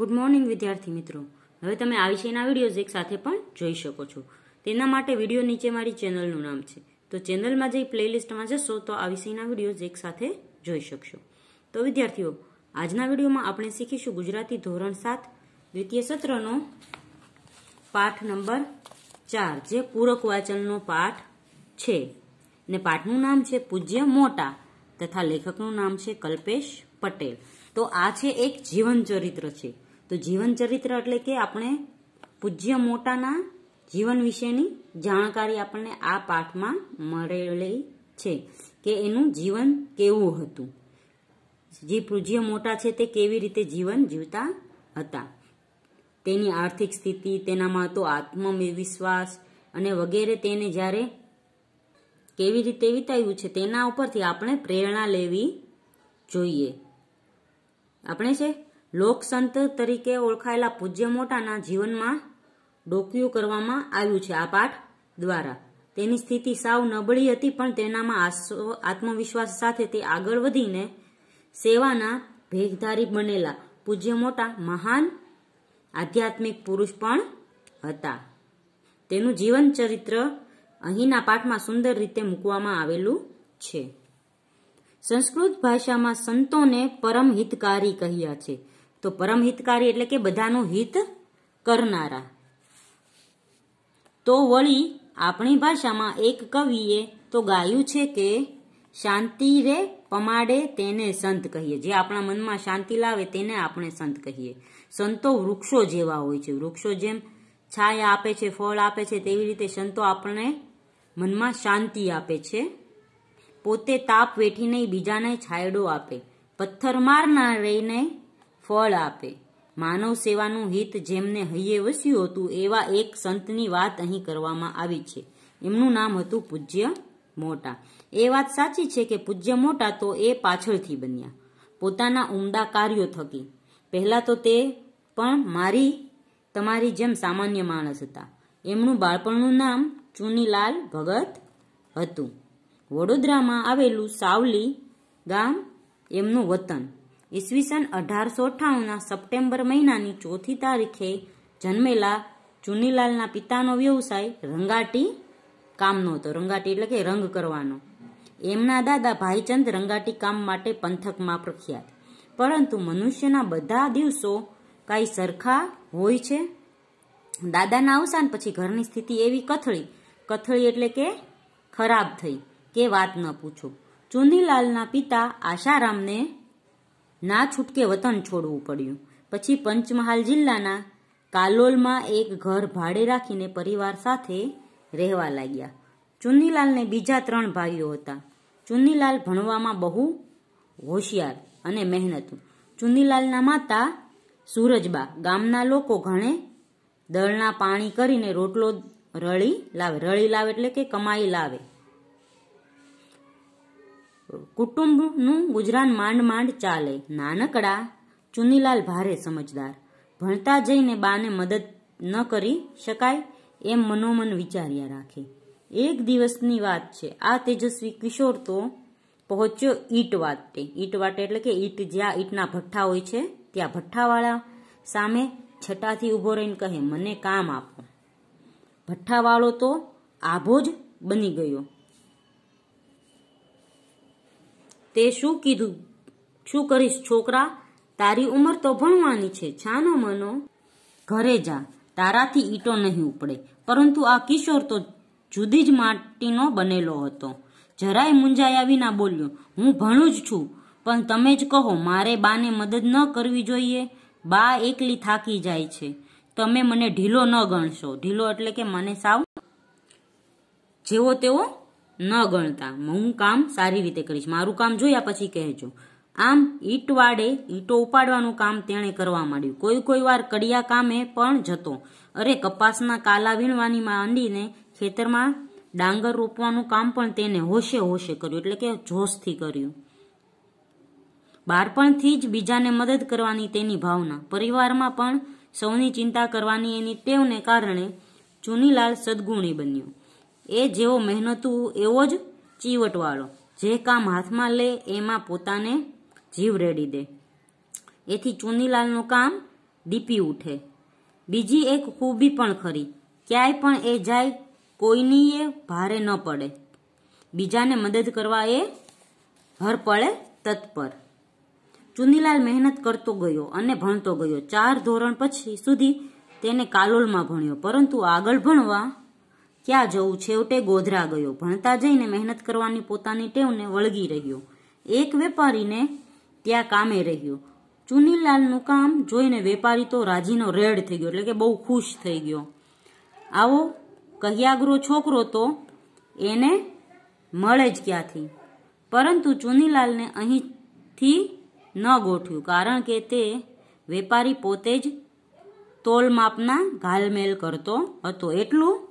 good morning વિદ્યાર્થી મિત્રો હવે તમે આ વિષયના વિડીયોઝ એક સાથે પણ જોઈ શકો છો તેના માટે વિડીયો નીચે મારી ચેનલનું નામ છે તો ચેનલમાં જઈ પ્લેલિસ્ટમાં જશો તો આ વિષયના વિડીયોઝ એક સાથે જોઈ શકશો તો વિદ્યાર્થીઓ આજના વિડીયોમાં આપણે શીખીશું ગુજરાતી ધોરણ સાત દ્વિતીય સત્રનો પાઠ નંબર ચાર જે પૂરક વાંચનનો પાઠ છે ને પાઠનું નામ છે પૂજ્ય મોટા તથા લેખકનું નામ છે કલ્પેશ પટેલ તો આ છે એક જીવન ચરિત્ર છે તો જીવન ચરિત્ર એટલે કે આપણે પૂજ્ય મોટાના જીવન વિશેની જાણકારી આપણને આ પાઠમાં મળેલી છે કે એનું જીવન કેવું હતું જે પૂજ્ય મોટા છે તે કેવી રીતે જીવન જીવતા હતા તેની આર્થિક સ્થિતિ તેનામાં હતો આત્મવિશ્વાસ અને વગેરે તેને જ્યારે કેવી રીતે વિતાવ્યું છે તેના ઉપરથી આપણે પ્રેરણા લેવી જોઈએ આપણે છે લોકસંત તરીકે ઓળખાયેલા પૂજ્ય મોટાના જીવનમાં ડોકિયું કરવામાં આવ્યું છે આ પાઠ દ્વારા તેની સ્થિતિ સાવ નબળી હતી પણ તેનામાં આત્મવિશ્વાસ સાથે તે આગળ વધીને સેવાના ભેગધારી બનેલા પૂજ્ય મોટા મહાન આધ્યાત્મિક પુરુષ પણ હતા તેનું જીવન ચરિત્ર અહીંના પાઠમાં સુંદર રીતે મૂકવામાં આવેલું છે સંસ્કૃત ભાષામાં સંતોને પરમ હિતકારી કહ્યા છે તો પરમ હિતકારી એટલે કે બધાનું હિત કરનારા તો વળી આપણી ભાષામાં એક કવિએ તો ગાયું છે કે શાંતિ રે પમાડે તેને સંત કહીએ જે આપણા મનમાં શાંતિ લાવે તેને આપણે સંત કહીએ સંતો વૃક્ષો જેવા હોય છે વૃક્ષો જેમ છાયા આપે છે ફળ આપે છે તેવી રીતે સંતો આપણે મનમાં શાંતિ આપે છે પોતે તાપ વેઠીને બીજાને છાયડો આપે પથ્થર મારનાર રહીને ફળ આપે માનવ સેવાનું હિત જેમને હૈયે વસ્યું હતું એવા એક સંતની વાત અહીં કરવામાં આવી છે એમનું નામ હતું પૂજ્ય મોટા એ વાત સાચી છે કે પૂજ્ય મોટા તો એ પાછળથી બન્યા પોતાના ઉમદા કાર્યો થકી પહેલાં તો તે પણ મારી તમારી જેમ સામાન્ય માણસ હતા એમનું બાળપણનું નામ ચુનીલાલ ભગત હતું વડોદરામાં આવેલું સાવલી ગામ એમનું વતન ઈસવીસન અઢારસો અઠ્ઠાણુંના સપ્ટેમ્બર મહિનાની ચોથી તારીખે જન્મેલા ચુનીલાલના પિતાનો વ્યવસાય રંગાટી કામનો હતો રંગાટી એટલે કે રંગ કરવાનો એમના દાદા ભાઈચંદ રંગાટી કામ માટે પંથકમાં પ્રખ્યાત પરંતુ મનુષ્યના બધા દિવસો કાંઈ સરખા હોય છે દાદાના અવસાન પછી ઘરની સ્થિતિ એવી કથળી કથળી એટલે કે ખરાબ થઈ કે વાત ન પૂછો ચુનીલાલના પિતા આશારામને ના છૂટકે વતન છોડવું પડ્યું પછી પંચમહાલ જિલ્લાના કાલોલમાં એક ઘર ભાડે રાખીને પરિવાર સાથે રહેવા લાગ્યા ચુનીલાલને બીજા ત્રણ ભાઈઓ હતા ચુનીલાલ ભણવામાં બહુ હોશિયાર અને મહેનત ચુનીલાલના માતા સૂરજબા ગામના લોકો ઘણે દળના પાણી કરીને રોટલો રળી લાવે રળી લાવે એટલે કે કમાઈ લાવે કુટુંબનું ગુજરાન માંડ માંડ ચાલે નાનકડા ચુનીલાલ ભારે સમજદાર ભણતા જઈને બાને મદદ ન કરી શકાય એમ મનોમન વિચાર્યા રાખે એક દિવસની વાત છે આ તેજસ્વી કિશોર તો પહોંચ્યો ઈટ વાટે ઈટ વાટે એટલે કે ઈટ જ્યાં ઈટના ભઠ્ઠા હોય છે ત્યાં ભઠ્ઠાવાળા સામે છઠ્ઠાથી ઊભો રહીને કહે મને કામ આપો ભઠ્ઠાવાળો તો આભો જ બની ગયો તે શું કીધું શું કરીશ છોકરા તારી ઉંમર તો ભણવાની છે છાનો મનો ઘરે જા તારાથી ઈટો નહીં ઉપડે પરંતુ આ કિશોર તો જુદી જ માટીનો બનેલો હતો જરાય મુંજાયા વિના બોલ્યો હું ભણું જ છું પણ તમે જ કહો મારે બાને મદદ ન કરવી જોઈએ બા એકલી થાકી જાય છે તમે મને ઢીલો ન ગણશો ઢીલો એટલે કે મને સાવ જેવો તેવો ન ગણતા હું કામ સારી રીતે કરીશ મારું કામ જોયા પછી કહેજો આમ ઈટ વાડે ઈટો ઉપાડવાનું કામ તેણે કરવા માંડ્યું કોઈ કોઈ વાર કડિયા કામે પણ જતો અરે કપાસના કાલા વીણવાનીમાં માંડીને ખેતરમાં ડાંગર રોપવાનું કામ પણ તેને હોશે હોશે કર્યું એટલે કે જોશથી કર્યું બાળપણથી જ બીજાને મદદ કરવાની તેની ભાવના પરિવારમાં પણ સૌની ચિંતા કરવાની એની ટેવને કારણે ચુનીલાલ સદગુણી બન્યો એ જેવો મહેનતુ એવો જ ચીવટવાળો જે કામ હાથમાં લે એમાં પોતાને જીવ રેડી દે એથી ચુનીલાલનું કામ ડીપી ઉઠે બીજી એક ખૂબી પણ ખરી ક્યાંય પણ એ જાય કોઈની એ ભારે ન પડે બીજાને મદદ કરવા એ પડે તત્પર ચુનીલાલ મહેનત કરતો ગયો અને ભણતો ગયો ચાર ધોરણ પછી સુધી તેને કાલોલમાં ભણ્યો પરંતુ આગળ ભણવા ક્યાં જવું છેવટે ગોધરા ગયો ભણતા જઈને મહેનત કરવાની પોતાની ટેવને વળગી રહ્યો એક વેપારીને ત્યાં કામે રહ્યો ચુનીલાલનું કામ જોઈને વેપારી તો રાજીનો રેડ થઈ ગયો એટલે કે બહુ ખુશ થઈ ગયો આવો કહ્યાગ્રો છોકરો તો એને મળે જ ક્યાંથી પરંતુ ચુનીલાલને અહીંથી ન ગોઠ્યું કારણ કે તે વેપારી પોતે જ તોલમાપના ઘાલમેલ કરતો હતો એટલું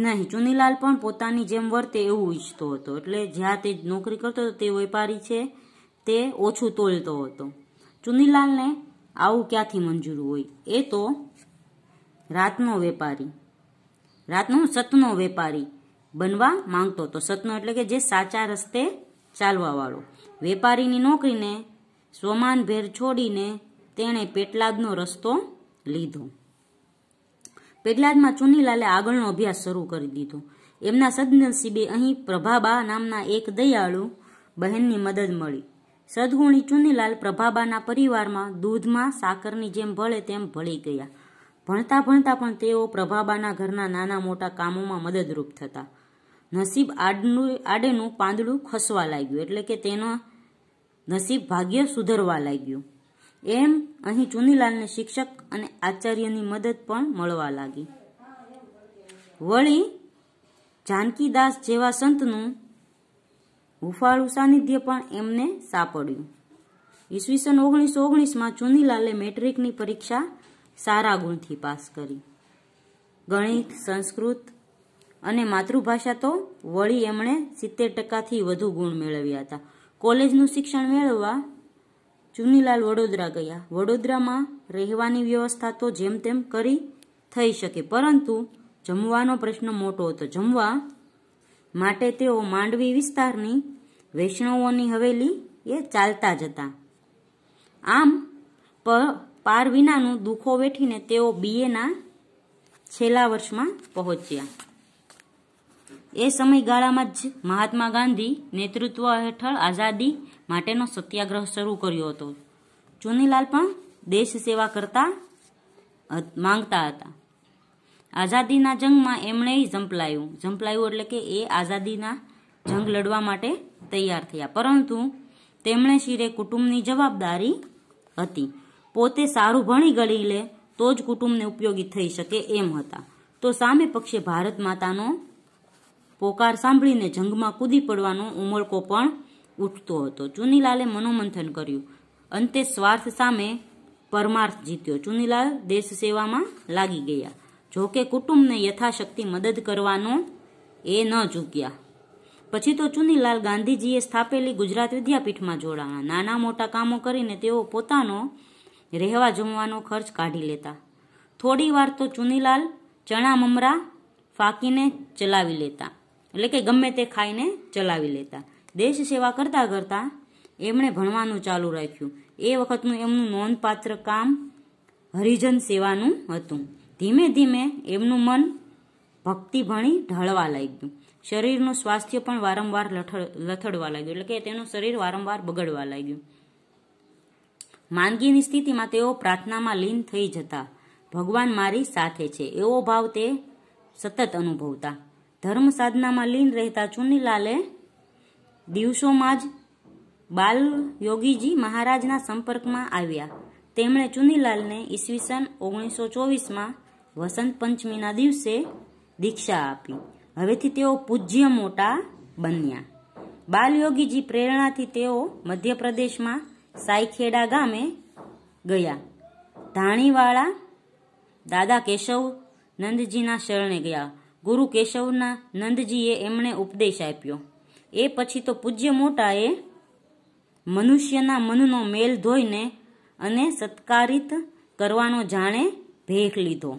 નહીં ચુનીલાલ પણ પોતાની જેમ વર્તે એવું ઈચ્છતો હતો એટલે જ્યાં તે નોકરી કરતો હતો તે વેપારી છે તે ઓછું તોલતો હતો ચુનીલાલને આવું ક્યાંથી મંજૂર હોય એ તો રાતનો વેપારી રાતનો સતનો વેપારી બનવા માંગતો હતો સતનો એટલે કે જે સાચા રસ્તે ચાલવાવાળો વેપારીની નોકરીને ભેર છોડીને તેણે પેટલાદનો રસ્તો લીધો પેડલાદમાં ચુનીલાલે આગળનો અભ્યાસ શરૂ કરી દીધો એમના સદનસીબે અહીં પ્રભાબા નામના એક દયાળુ બહેનની મદદ મળી સદગુણી ચુનીલાલ પ્રભાબાના પરિવારમાં દૂધમાં સાકરની જેમ ભળે તેમ ભળી ગયા ભણતા ભણતા પણ તેઓ પ્રભાબાના ઘરના નાના મોટા કામોમાં મદદરૂપ થતા નસીબ આડનું આડેનું પાંદડું ખસવા લાગ્યું એટલે કે તેનો નસીબ ભાગ્ય સુધરવા લાગ્યું એમ અહીં ચુનીલાલને શિક્ષક અને આચાર્યની મદદ પણ મળવા લાગી વળી જાનકીદાસ જેવા સંતનું હુફાળું સાનિધ્ય પણ એમને સાંપડ્યું ઈસવીસન ઓગણીસો ઓગણીસમાં ચુનીલાલે મેટ્રિકની પરીક્ષા સારા ગુણથી પાસ કરી ગણિત સંસ્કૃત અને માતૃભાષા તો વળી એમણે સિત્તેર ટકાથી વધુ ગુણ મેળવ્યા હતા કોલેજનું શિક્ષણ મેળવવા ચુનીલાલ વડોદરા ગયા વડોદરામાં રહેવાની વ્યવસ્થા તો જેમ તેમ કરી થઈ શકે પરંતુ જમવાનો પ્રશ્ન મોટો હતો જમવા માટે તેઓ માંડવી વિસ્તારની વૈષ્ણવોની હવેલી એ ચાલતા જતા આમ પાર વિનાનું દુઃખો વેઠીને તેઓ બીએના છેલ્લા વર્ષમાં પહોંચ્યા એ સમયગાળામાં જ મહાત્મા ગાંધી નેતૃત્વ હેઠળ આઝાદી માટેનો સત્યાગ્રહ શરૂ કર્યો હતો ચુનીલાલ પણ દેશ સેવા કરતા માંગતા હતા આઝાદીના જંગમાં એમણે ઝંપલાયું ઝંપલાયું એટલે કે એ આઝાદીના જંગ લડવા માટે તૈયાર થયા પરંતુ તેમણે શિરે કુટુંબની જવાબદારી હતી પોતે સારું ભણી ગળી લે તો જ કુટુંબને ઉપયોગી થઈ શકે એમ હતા તો સામે પક્ષે ભારત માતાનો પોકાર સાંભળીને જંગમાં કૂદી પડવાનો ઉમળકો પણ ઉઠતો હતો ચુનીલાલે મનોમંથન કર્યું અંતે સ્વાર્થ સામે પરમાર્થ જીત્યો ચુનીલાલ દેશ સેવામાં લાગી ગયા જોકે કુટુંબને યથાશક્તિ મદદ કરવાનો એ ન ચૂક્યા પછી તો ચુનીલાલ ગાંધીજીએ સ્થાપેલી ગુજરાત વિદ્યાપીઠમાં જોડાણા નાના મોટા કામો કરીને તેઓ પોતાનો રહેવા જમવાનો ખર્ચ કાઢી લેતા થોડી વાર તો ચુનીલાલ ચણા મમરા ફાંકીને ચલાવી લેતા એટલે કે ગમે તે ખાઈને ચલાવી લેતા દેશ સેવા કરતાં કરતાં એમણે ભણવાનું ચાલુ રાખ્યું એ વખતનું એમનું નોંધપાત્ર કામ હરિજન સેવાનું હતું ધીમે ધીમે એમનું મન ભક્તિ ભણી ઢળવા લાગ્યું શરીરનું સ્વાસ્થ્ય પણ વારંવાર લથડવા લાગ્યું એટલે કે તેનું શરીર વારંવાર બગડવા લાગ્યું માંદગીની સ્થિતિમાં તેઓ પ્રાર્થનામાં લીન થઈ જતા ભગવાન મારી સાથે છે એવો ભાવ તે સતત અનુભવતા ધર્મ સાધનામાં લીન રહેતા ચુનીલાલે દિવસોમાં જ બાલ યોગીજી મહારાજના સંપર્કમાં આવ્યા તેમણે ચુનીલાલને ઈસવીસન ઓગણીસો ચોવીસમાં વસંત પંચમીના દિવસે દીક્ષા આપી હવેથી તેઓ પૂજ્ય મોટા બન્યા બાલયોગીજી પ્રેરણાથી તેઓ મધ્યપ્રદેશમાં સાઈખેડા ગામે ગયા ધાણીવાળા દાદા કેશવ નંદજીના શરણે ગયા ગુરુ કેશવના નંદજીએ એમણે ઉપદેશ આપ્યો એ પછી તો પૂજ્ય મોટાએ મનુષ્યના મનનો મેલ ધોઈને અને સત્કારિત કરવાનો જાણે ભેખ લીધો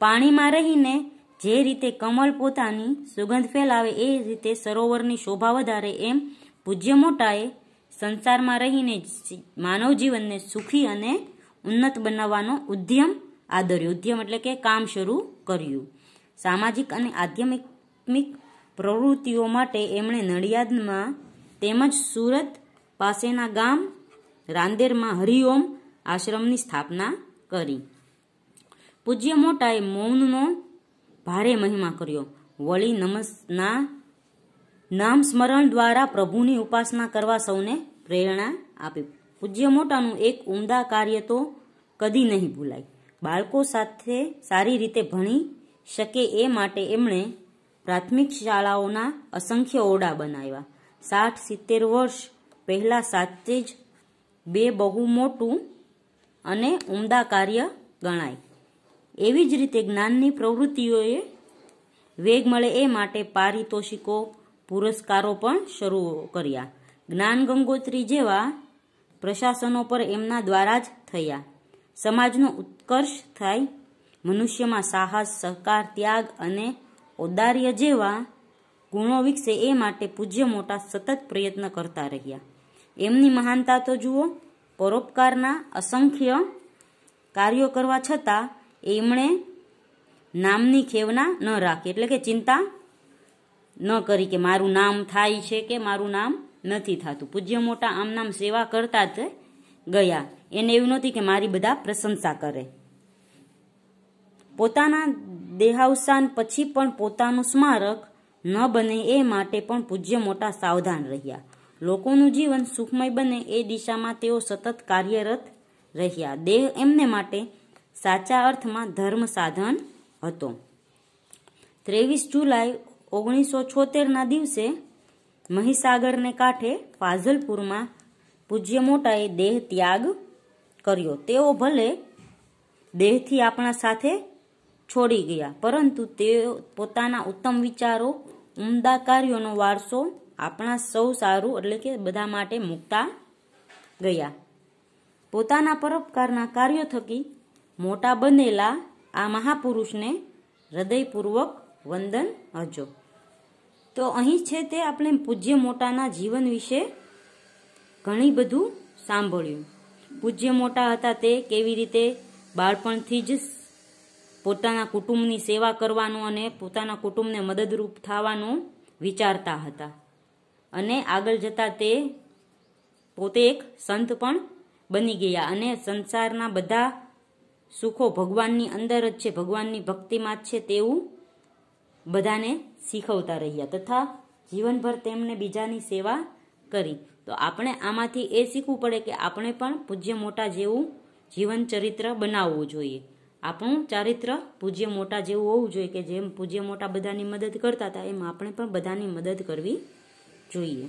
પાણીમાં રહીને જે રીતે કમળ પોતાની સુગંધ ફેલાવે એ રીતે સરોવરની શોભા વધારે એમ પૂજ્ય મોટાએ સંસારમાં રહીને માનવ જીવનને સુખી અને ઉન્નત બનાવવાનો ઉદ્યમ આદર્યો ઉદ્યમ એટલે કે કામ શરૂ કર્યું સામાજિક અને આધ્યાત્મિક પ્રવૃત્તિઓ માટે એમણે નડિયાદમાં તેમજ સુરત પાસેના ગામ રાંદેરમાં હરિઓમ આશ્રમની સ્થાપના કરી પૂજ્ય મોટાએ મૌનનો ભારે મહિમા કર્યો વળી નમસ્ના નામ સ્મરણ દ્વારા પ્રભુની ઉપાસના કરવા સૌને પ્રેરણા આપી પૂજ્ય મોટાનું એક ઉમદા કાર્ય તો કદી નહીં ભૂલાય બાળકો સાથે સારી રીતે ભણી શકે એ માટે એમણે પ્રાથમિક શાળાઓના અસંખ્ય ઓરડા બનાવ્યા સાઠ સિત્તેર વર્ષ પહેલાં સાથે જ બે બહુ મોટું અને ઉમદા કાર્ય ગણાય એવી જ રીતે જ્ઞાનની પ્રવૃત્તિઓએ વેગ મળે એ માટે પારિતોષિકો પુરસ્કારો પણ શરૂ કર્યા જ્ઞાન ગંગોત્રી જેવા પ્રશાસનો પર એમના દ્વારા જ થયા સમાજનો ઉત્કર્ષ થાય મનુષ્યમાં સાહસ સહકાર ત્યાગ અને ઔદાર્ય જેવા ગુણો વિકસે એ માટે પૂજ્ય મોટા સતત પ્રયત્ન કરતા રહ્યા એમની મહાનતા તો જુઓ પરોપકારના અસંખ્ય કાર્યો કરવા છતાં એમણે નામની ખેવના ન રાખી એટલે કે ચિંતા ન કરી કે મારું નામ થાય છે કે મારું નામ નથી થતું પૂજ્ય મોટા આમ નામ સેવા કરતા જ ગયા એને એવું નથી કે મારી બધા પ્રશંસા કરે પોતાના દેહાવસાન પછી પણ પોતાનું સ્મારક ન બને એ માટે પણ પૂજ્ય મોટા સાવધાન રહ્યા લોકોનું જીવન સુખમય બને એ દિશામાં તેઓ સતત કાર્યરત રહ્યા દેહ એમને માટે સાચા અર્થમાં ધર્મ સાધન હતો ત્રેવીસ જુલાઈ ઓગણીસો છોતેરના દિવસે મહીસાગરને કાંઠે ફાઝલપુરમાં પૂજ્ય મોટાએ દેહ ત્યાગ કર્યો તેઓ ભલે દેહથી આપણા સાથે છોડી ગયા પરંતુ તેઓ પોતાના ઉત્તમ વિચારો ઉમદા કાર્યોનો વારસો આપણા સૌ સારું એટલે કે બધા માટે મૂકતા ગયા પોતાના પરોપકારના કાર્યો થકી મોટા બનેલા આ મહાપુરુષને હૃદયપૂર્વક વંદન હજો તો અહીં છે તે આપણે પૂજ્ય મોટાના જીવન વિશે ઘણી બધું સાંભળ્યું પૂજ્ય મોટા હતા તે કેવી રીતે બાળપણથી જ પોતાના કુટુંબની સેવા કરવાનું અને પોતાના કુટુંબને મદદરૂપ થવાનું વિચારતા હતા અને આગળ જતા તે પોતે એક સંત પણ બની ગયા અને સંસારના બધા સુખો ભગવાનની અંદર જ છે ભગવાનની ભક્તિમાં જ છે તેવું બધાને શીખવતા રહ્યા તથા જીવનભર તેમણે બીજાની સેવા કરી તો આપણે આમાંથી એ શીખવું પડે કે આપણે પણ પૂજ્ય મોટા જેવું જીવન ચરિત્ર બનાવવું જોઈએ આપણું ચારિત્ર પૂજ્ય મોટા જેવું હોવું જોઈએ કે જેમ પૂજ્ય મોટા બધાની મદદ કરતા હતા એમ આપણે પણ બધાની મદદ કરવી જોઈએ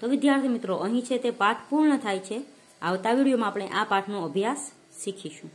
તો વિદ્યાર્થી મિત્રો અહીં છે તે પાઠ પૂર્ણ થાય છે આવતા વિડીયોમાં આપણે આ પાઠનો અભ્યાસ શીખીશું